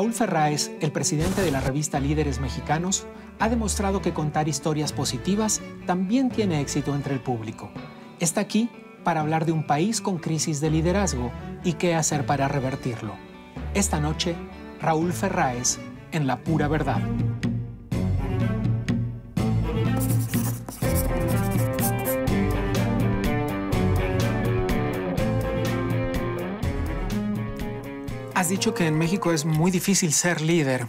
Raúl Ferráez, el presidente de la revista Líderes Mexicanos, ha demostrado que contar historias positivas también tiene éxito entre el público. Está aquí para hablar de un país con crisis de liderazgo y qué hacer para revertirlo. Esta noche, Raúl Ferráez en La Pura Verdad. Has dicho que en México es muy difícil ser líder.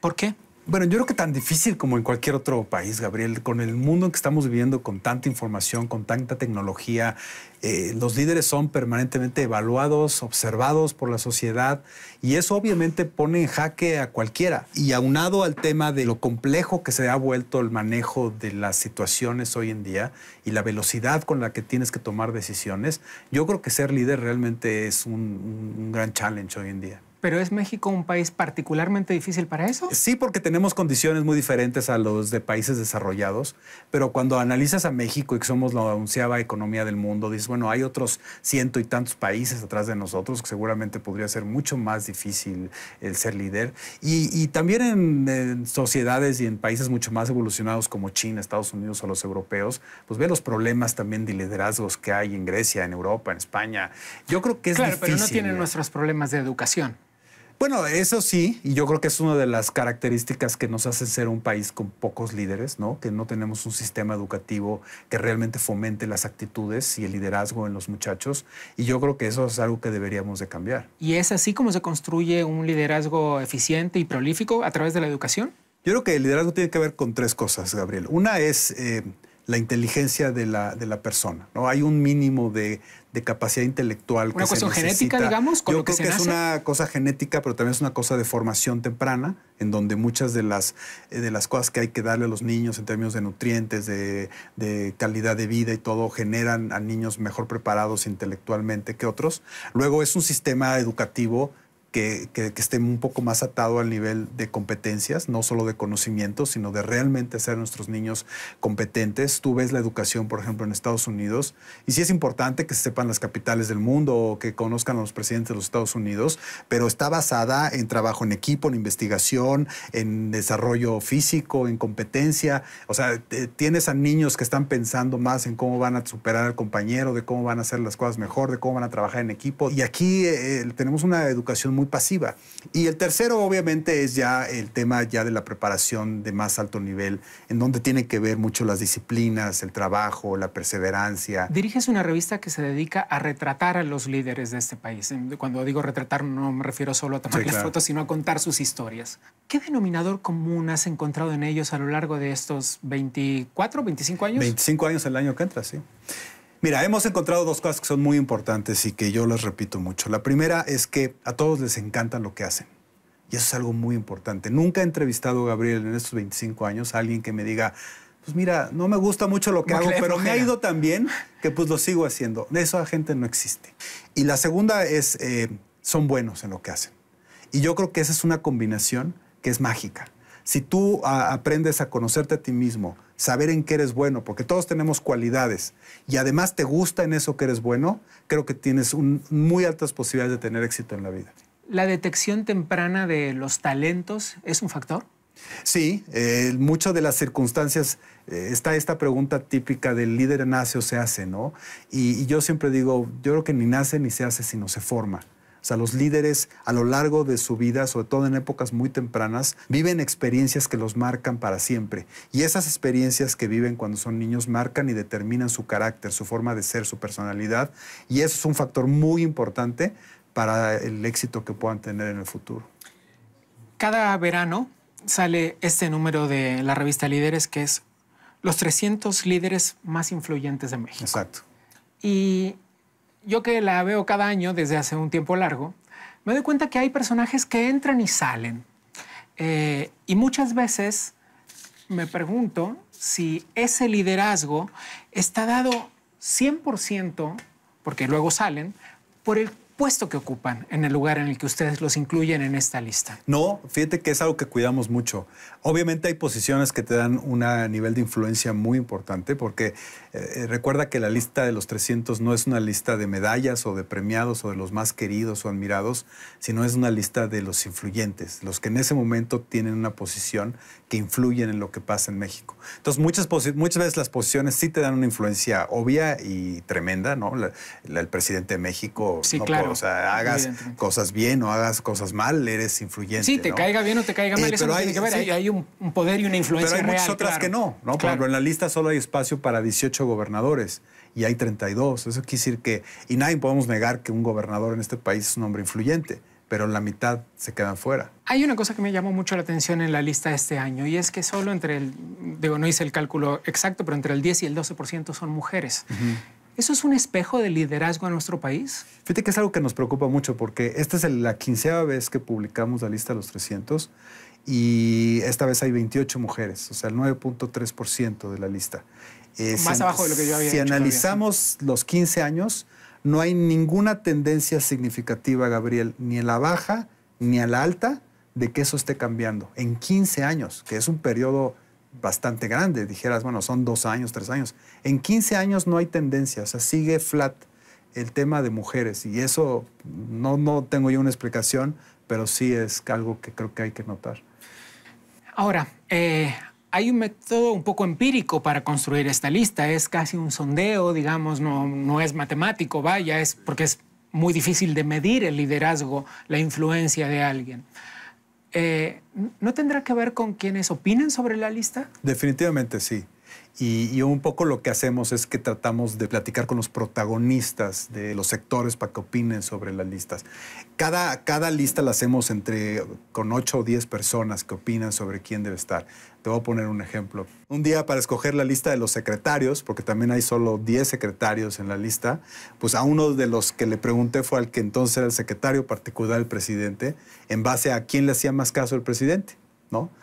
¿Por qué? Bueno, yo creo que tan difícil como en cualquier otro país, Gabriel, con el mundo en que estamos viviendo, con tanta información, con tanta tecnología, eh, los líderes son permanentemente evaluados, observados por la sociedad y eso obviamente pone en jaque a cualquiera. Y aunado al tema de lo complejo que se ha vuelto el manejo de las situaciones hoy en día y la velocidad con la que tienes que tomar decisiones, yo creo que ser líder realmente es un gran challenge hoy en día. ¿Pero es México un país particularmente difícil para eso? Sí, porque tenemos condiciones muy diferentes a los de países desarrollados, pero cuando analizas a México y que somos la onceava economía del mundo, dices, bueno, hay otros ciento y tantos países atrás de nosotros que seguramente podría ser mucho más difícil el ser líder. Y, también en, sociedades y en países mucho más evolucionados como China, Estados Unidos o los europeos, pues ve los problemas también de liderazgos que hay en Grecia, en Europa, en España. Yo creo que es difícil. Claro, pero no tienen nuestros problemas de educación. Bueno, eso sí, y yo creo que es una de las características que nos hace ser un país con pocos líderes, ¿no? Que no tenemos un sistema educativo que realmente fomente las actitudes y el liderazgo en los muchachos, y yo creo que eso es algo que deberíamos de cambiar. ¿Y es así como se construye un liderazgo eficiente y prolífico a través de la educación? Yo creo que el liderazgo tiene que ver con tres cosas, Gabriel. Una es eh, la inteligencia de la, persona. ¿no? Hay un mínimo de, capacidad intelectual. Una que cuestión genética, digamos. Yo creo que, es una cosa genética, pero también es una cosa de formación temprana, en donde muchas de las, eh, de las cosas que hay que darle a los niños en términos de nutrientes, de, de calidad de vida y todo, generan a niños mejor preparados intelectualmente que otros. Luego es un sistema educativo que, que, esté un poco más atado al nivel de competencias, no solo de conocimiento, sino de realmente hacer a nuestros niños competentes. Tú ves la educación, por ejemplo, en Estados Unidos, y sí es importante que sepan las capitales del mundo o que conozcan a los presidentes de los Estados Unidos, pero está basada en trabajo en equipo, en investigación, en desarrollo físico, en competencia. O sea, tienes a niños que están pensando más en cómo van a superar al compañero, de cómo van a hacer las cosas mejor, de cómo van a trabajar en equipo. Y aquí eh, eh, tenemos una educación muy pasiva. Y el tercero, obviamente, es ya el tema ya de la preparación de más alto nivel, en donde tiene que ver mucho las disciplinas, el trabajo, la perseverancia. Diriges una revista que se dedica a retratar a los líderes de este país. Cuando digo retratar, no me refiero solo a tomar las fotos, sino a contar sus historias. ¿Qué denominador común has encontrado en ellos a lo largo de estos 24, 25 años? 25 años el año que entra, sí. Mira, hemos encontrado dos cosas que son muy importantes y que yo las repito mucho. La primera es que a todos les encanta lo que hacen. Y eso es algo muy importante. Nunca he entrevistado, a Gabriel, en estos 25 años, a alguien que me diga, pues mira, no me gusta mucho lo que hago, pero me ha ido tan bien que pues lo sigo haciendo. De eso a gente no existe. Y la segunda es, eh, son buenos en lo que hacen. Y yo creo que esa es una combinación que es mágica. Si tú aprendes a conocerte a ti mismo, saber en qué eres bueno, porque todos tenemos cualidades y además te gusta en eso que eres bueno, creo que tienes muy altas posibilidades de tener éxito en la vida. ¿La detección temprana de los talentos es un factor? Sí, eh, muchas de las circunstancias, eh, está esta pregunta típica del líder nace o se hace, ¿no? y, yo siempre digo, yo creo que ni nace ni se hace, sino se forma. O sea, los líderes a lo largo de su vida, sobre todo en épocas muy tempranas, viven experiencias que los marcan para siempre. Y esas experiencias que viven cuando son niños marcan y determinan su carácter, su forma de ser, su personalidad. Y eso es un factor muy importante para el éxito que puedan tener en el futuro. Cada verano sale este número de la revista Líderes que es los 300 líderes más influyentes de México. Exacto. Y yo que la veo cada año desde hace un tiempo largo, me doy cuenta que hay personajes que entran y salen. Eh, y muchas veces me pregunto si ese liderazgo está dado 100%, porque luego salen, por el puesto que ocupan en el lugar en el que ustedes los incluyen en esta lista? No, fíjate que es algo que cuidamos mucho. Obviamente hay posiciones que te dan un nivel de influencia muy importante porque eh, recuerda que la lista de los 300 no es una lista de medallas o de premiados o de los más queridos o admirados, sino es una lista de los influyentes, los que en ese momento tienen una posición que influyen en lo que pasa en México. Entonces muchas, muchas veces las posiciones sí te dan una influencia obvia y tremenda, ¿no? el presidente de México sí, claro. O sea, hagas cosas bien o hagas cosas mal, eres influyente. Sí, te caiga bien o te caiga mal, eh, eso pero hay, un, poder y una influencia Pero hay muchas otras que no, ¿no? Por ejemplo, en la lista solo hay espacio para 18 gobernadores y hay 32. Eso quiere decir que... Y nadie podemos negar que un gobernador en este país es un hombre influyente pero la mitad se quedan fuera. Hay una cosa que me llamó mucho la atención en la lista este año y es que solo entre el, digo, no hice el cálculo exacto, pero entre el 10 y el 12% son mujeres. ¿Eso es un espejo de liderazgo en nuestro país? Fíjate que es algo que nos preocupa mucho porque esta es la quinceava vez que publicamos la lista de los 300 y esta vez hay 28 mujeres, o sea, el 9.3% de la lista. Eh, Más abajo de lo que yo había dicho. Si analizamos los 15 años, no hay ninguna tendencia significativa, Gabriel, ni en la baja ni a la alta, de que eso esté cambiando. En 15 años, que es un periodo bastante grande. Dijeras, bueno, son dos años, tres años. En 15 años no hay tendencia, o sea, sigue flat el tema de mujeres y eso no, no tengo yo una explicación, pero sí es algo que creo que hay que notar. Ahora, eh, hay un método un poco empírico para construir esta lista, es casi un sondeo, digamos, no, no es matemático, vaya, es porque es muy difícil de medir el liderazgo, la influencia de alguien. Eh, ¿no tendrá que ver con quienes opinen sobre la lista? Definitivamente sí. Y, un poco lo que hacemos es que tratamos de platicar con los protagonistas de los sectores para que opinen sobre las listas. Cada, lista la hacemos entre con 8 o 10 personas que opinan sobre quién debe estar. Te voy a poner un ejemplo. Un día para escoger la lista de los secretarios, porque también hay solo 10 secretarios en la lista, pues a uno de los que le pregunté fue al que entonces era el secretario particular del presidente, en base a quién le hacía más caso el presidente.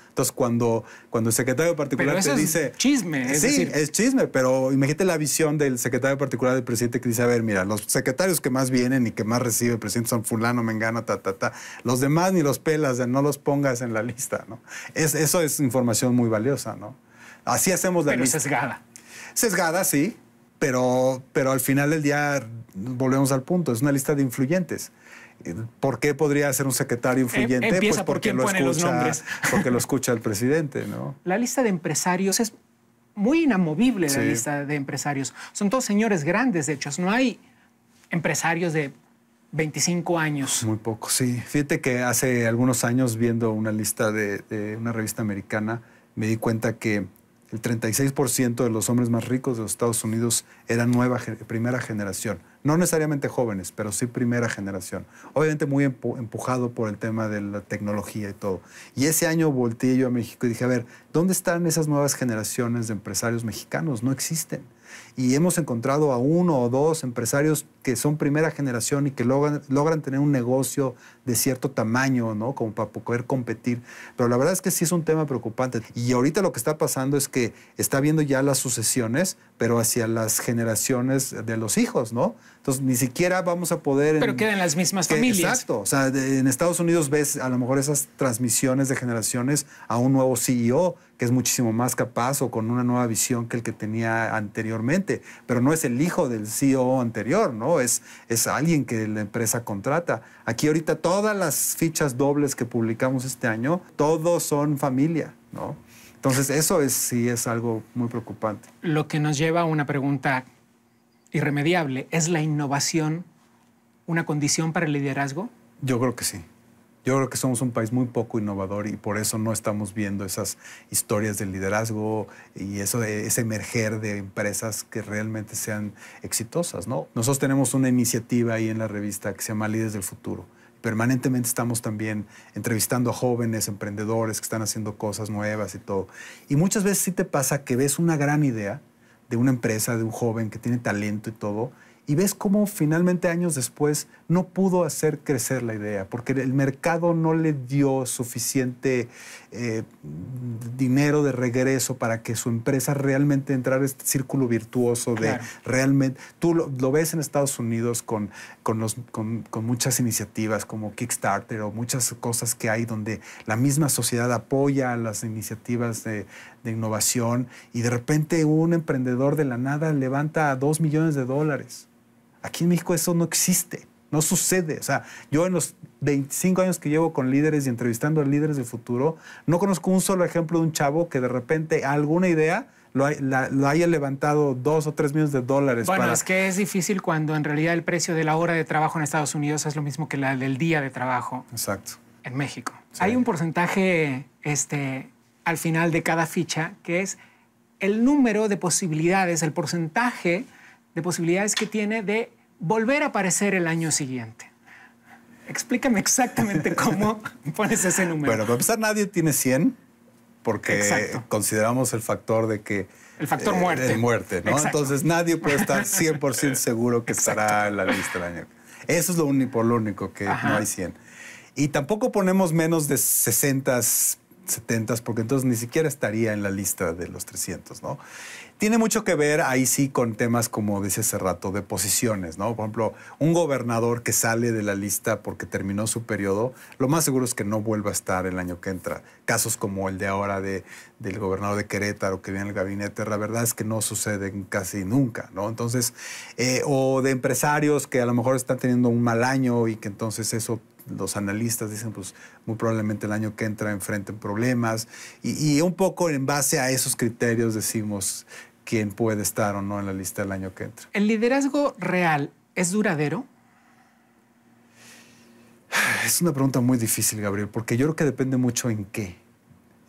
Entonces, cuando, cuando el secretario particular te dice. Es chisme, es Sí, es chisme, pero imagínate la visión del secretario particular del presidente que dice: a ver, mira, los secretarios que más vienen y que más recibe el presidente son Fulano, mengano, ta, ta, ta. Los demás ni los pelas, no los pongas en la lista, ¿no? eso es información muy valiosa, ¿no? Así hacemos la pero lista. sesgada. Sesgada, sí, pero, pero al final del día volvemos al punto: es una lista de influyentes. ¿Por qué podría ser un secretario em, influyente? pues porque lo escucha, el presidente, ¿no? La lista de empresarios es muy inamovible, la lista de empresarios. Son todos señores grandes, de hecho. No hay empresarios de 25 años. Muy poco, sí. Fíjate que hace algunos años, viendo una lista de, una revista americana, me di cuenta que el 36% de los hombres más ricos de los Estados Unidos eran nueva, primera generación no necesariamente jóvenes, pero sí primera generación. Obviamente muy empujado por el tema de la tecnología y todo. Y ese año volteé yo a México y dije, a ver, ¿dónde están esas nuevas generaciones de empresarios mexicanos? No existen. Y hemos encontrado a uno o dos empresarios que son primera generación y que logran, logran tener un negocio de cierto tamaño, ¿no? Como para poder competir. Pero la verdad es que sí es un tema preocupante. Y ahorita lo que está pasando es que está viendo ya las sucesiones pero hacia las generaciones de los hijos, ¿no? Entonces, ni siquiera vamos a poder... Pero quedan las mismas familias. Exacto. O sea, en Estados Unidos ves a lo mejor esas transmisiones de generaciones a un nuevo CEO que es muchísimo más capaz o con una nueva visión que el que tenía anteriormente, pero no es el hijo del CEO anterior, ¿no? Es, es alguien que la empresa contrata. Aquí ahorita todas las fichas dobles que publicamos este año, todos son familia, ¿no? Entonces, eso sí es algo muy preocupante. Lo que nos lleva a una pregunta irremediable, ¿es la innovación una condición para el liderazgo? Yo creo que sí. Yo creo que somos un país muy poco innovador y por eso no estamos viendo esas historias del liderazgo y eso ese emerger de empresas que realmente sean exitosas, ¿no? Nosotros tenemos una iniciativa ahí en la revista que se llama Líderes del Futuro permanentemente estamos también entrevistando a jóvenes, emprendedores que están haciendo cosas nuevas y todo. Y muchas veces sí te pasa que ves una gran idea de una empresa, de un joven que tiene talento y todo, y ves cómo finalmente años después no pudo hacer crecer la idea, porque el mercado no le dio suficiente eh, dinero de regreso para que su empresa realmente entrara en este círculo virtuoso de realmente... Tú lo, ves en Estados Unidos con, muchas iniciativas como Kickstarter o muchas cosas que hay donde la misma sociedad apoya las iniciativas de, de innovación y de repente un emprendedor de la nada levanta dos millones de dólares. Aquí en México eso no existe. No sucede. O sea, yo en los 25 años que llevo con líderes y entrevistando a líderes del futuro, no conozco un solo ejemplo de un chavo que de repente alguna idea lo, haya levantado dos o tres millones de dólares. Bueno, es que es difícil cuando en realidad el precio de la hora de trabajo en Estados Unidos es lo mismo que la del día de trabajo. Exacto. En México. Hay un porcentaje este, al final de cada ficha que es el número de posibilidades, el porcentaje de posibilidades que tiene de volver a aparecer el año siguiente. Explícame exactamente cómo pones ese número. Bueno, para empezar, nadie tiene 100 porque consideramos el factor de que... El factor eh, muerte. muerte, ¿no? Entonces nadie puede estar 100% seguro que estará en la lista del año. Eso es lo único, lo único que no hay 100. Y tampoco ponemos menos de 60 70, porque entonces ni siquiera estaría en la lista de los 300, ¿no? Tiene mucho que ver ahí sí con temas, como dice hace rato, de posiciones, ¿no? Por ejemplo, un gobernador que sale de la lista porque terminó su periodo, lo más seguro es que no vuelva a estar el año que entra. Casos como el de ahora de, del gobernador de Querétaro que viene al gabinete, la verdad es que no suceden casi nunca, ¿no? Entonces, eh, o de empresarios que a lo mejor están teniendo un mal año y que entonces eso los analistas dicen, pues muy probablemente el año que entra enfrenten problemas. Y, un poco en base a esos criterios decimos quién puede estar o no en la lista el año que entra. ¿El liderazgo real es duradero? Es una pregunta muy difícil, Gabriel, porque yo creo que depende mucho en qué.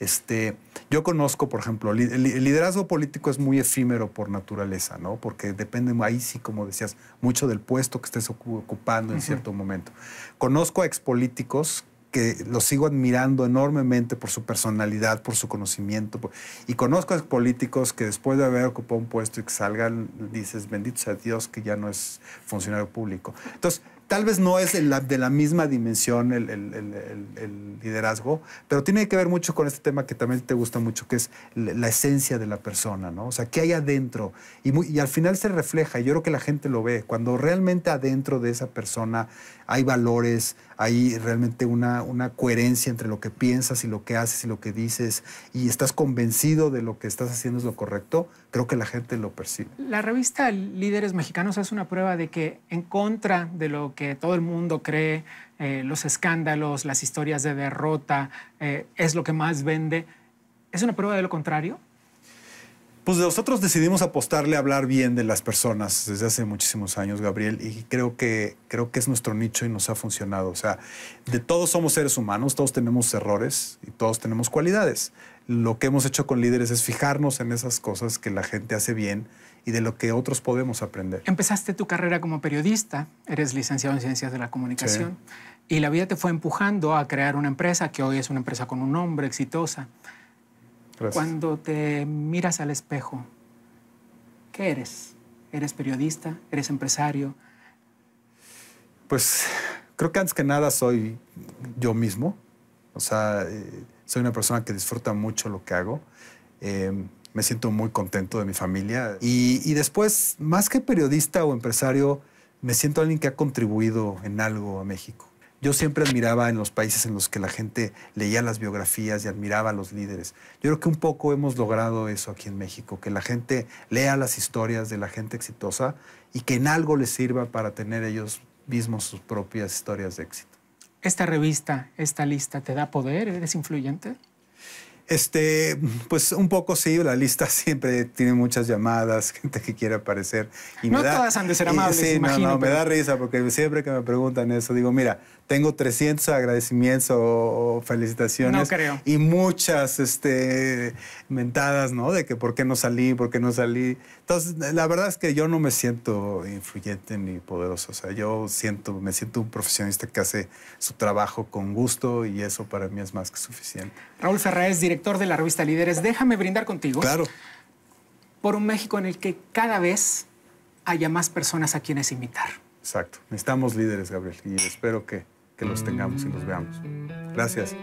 Este, yo conozco, por ejemplo, el liderazgo político es muy efímero por naturaleza, ¿no? Porque depende ahí sí, como decías, mucho del puesto que estés ocupando en cierto momento. Conozco a expolíticos que los sigo admirando enormemente por su personalidad, por su conocimiento. y conozco a políticos que después de haber ocupado un puesto y que salgan, dices, bendito sea Dios que ya no es funcionario público. Entonces, tal vez no es de la misma dimensión el, liderazgo, pero tiene que ver mucho con este tema que también te gusta mucho, que es la esencia de la persona, ¿no? O sea, ¿qué hay adentro? Y, y al final se refleja, y yo creo que la gente lo ve, cuando realmente adentro de esa persona hay valores, hay realmente una, coherencia entre lo que piensas y lo que haces y lo que dices y estás convencido de lo que estás haciendo es lo correcto, creo que la gente lo percibe. La revista Líderes Mexicanos es una prueba de que en contra de lo que todo el mundo cree, eh, los escándalos, las historias de derrota, eh, es lo que más vende, ¿es una prueba de lo contrario? Pues nosotros decidimos apostarle a hablar bien de las personas desde hace muchísimos años, Gabriel, y creo que, creo que es nuestro nicho y nos ha funcionado. O sea, de todos somos seres humanos, todos tenemos errores y todos tenemos cualidades. Lo que hemos hecho con líderes es fijarnos en esas cosas que la gente hace bien y de lo que otros podemos aprender. Empezaste tu carrera como periodista, eres licenciado en Ciencias de la Comunicación, y la vida te fue empujando a crear una empresa que hoy es una empresa con un nombre exitosa. Cuando te miras al espejo, ¿qué eres? ¿Eres periodista? ¿Eres empresario? Pues creo que antes que nada soy yo mismo. O sea, eh, soy una persona que disfruta mucho lo que hago. Em, me siento muy contento de mi familia. y, después, más que periodista o empresario, me siento alguien que ha contribuido en algo a México. Yo siempre admiraba en los países en los que la gente leía las biografías y admiraba a los líderes. Yo creo que un poco hemos logrado eso aquí en México, que la gente lea las historias de la gente exitosa y que en algo les sirva para tener ellos mismos sus propias historias de éxito. ¿Esta revista, esta lista, te da poder? ¿Eres influyente? Este, pues un poco sí, la lista siempre tiene muchas llamadas, gente que quiere aparecer. Y no todas han de ser amables. imagino, me da risa porque siempre que me preguntan eso digo, mira, tengo 300 agradecimientos o felicitaciones. Y muchas este, mentadas, ¿no? De que por qué no salí, por qué no salí. Entonces, la verdad es que yo no me siento influyente ni poderoso. O sea, yo siento, me siento un profesionista que hace su trabajo con gusto y eso para mí es más que suficiente. Raúl Ferraez, director de la revista Líderes, déjame brindar contigo. Claro. Por un México en el que cada vez haya más personas a quienes invitar. Exacto. Necesitamos líderes, Gabriel, y espero que que los tengamos y los veamos. Gracias.